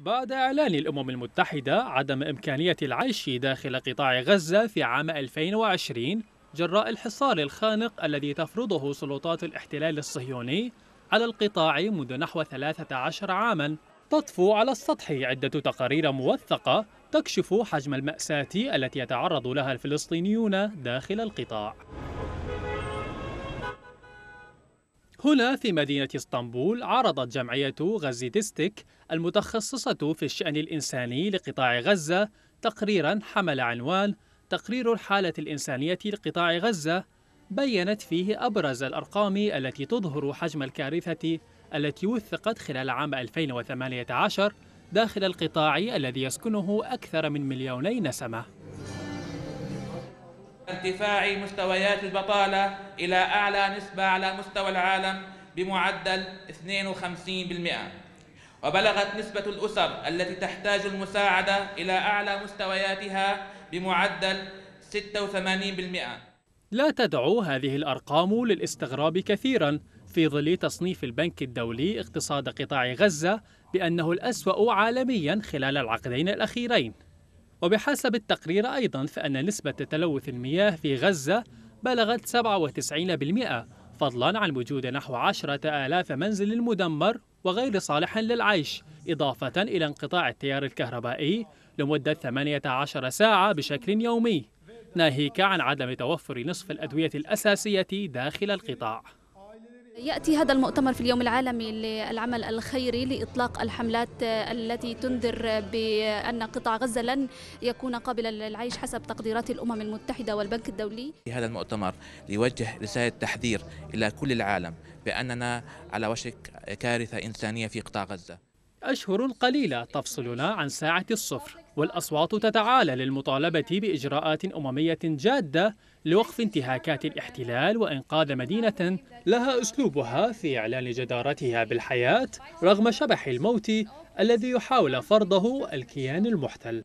بعد إعلان الأمم المتحدة عدم إمكانية العيش داخل قطاع غزة في عام 2020 جراء الحصار الخانق الذي تفرضه سلطات الاحتلال الصهيوني على القطاع منذ نحو 13 عاماً تطفو على السطح عدة تقارير موثقة تكشف حجم المأساة التي يتعرض لها الفلسطينيون داخل القطاع هنا في مدينة اسطنبول عرضت جمعية غزي ديستيك المتخصصة في الشأن الإنساني لقطاع غزة تقريرا حمل عنوان تقرير الحالة الإنسانية لقطاع غزة بيّنت فيه أبرز الأرقام التي تظهر حجم الكارثة التي وثقت خلال عام 2018 داخل القطاع الذي يسكنه أكثر من مليوني نسمة ارتفاع مستويات البطالة إلى أعلى نسبة على مستوى العالم بمعدل 52% وبلغت نسبة الأسر التي تحتاج المساعدة إلى أعلى مستوياتها بمعدل 86% لا تدعو هذه الأرقام للاستغراب كثيراً في ظل تصنيف البنك الدولي اقتصاد قطاع غزة بأنه الأسوأ عالمياً خلال العقدين الأخيرين وبحسب التقرير أيضا فأن نسبة تلوث المياه في غزة بلغت 97% فضلا عن وجود نحو 10 آلاف منزل مدمر وغير صالح للعيش إضافة إلى انقطاع التيار الكهربائي لمدة 18 ساعة بشكل يومي ناهيك عن عدم توفر نصف الأدوية الأساسية داخل القطاع يأتي هذا المؤتمر في اليوم العالمي للعمل الخيري لإطلاق الحملات التي تنذر بأن قطاع غزة لن يكون قابلا للعيش حسب تقديرات الأمم المتحدة والبنك الدولي هذا المؤتمر يوجه رسالة تحذير إلى كل العالم بأننا على وشك كارثة إنسانية في قطاع غزة أشهر قليلة تفصلنا عن ساعة الصفر والأصوات تتعالى للمطالبة بإجراءات أممية جادة لوقف انتهاكات الاحتلال وإنقاذ مدينة لها أسلوبها في إعلان جدارتها بالحياة رغم شبح الموت الذي يحاول فرضه الكيان المحتل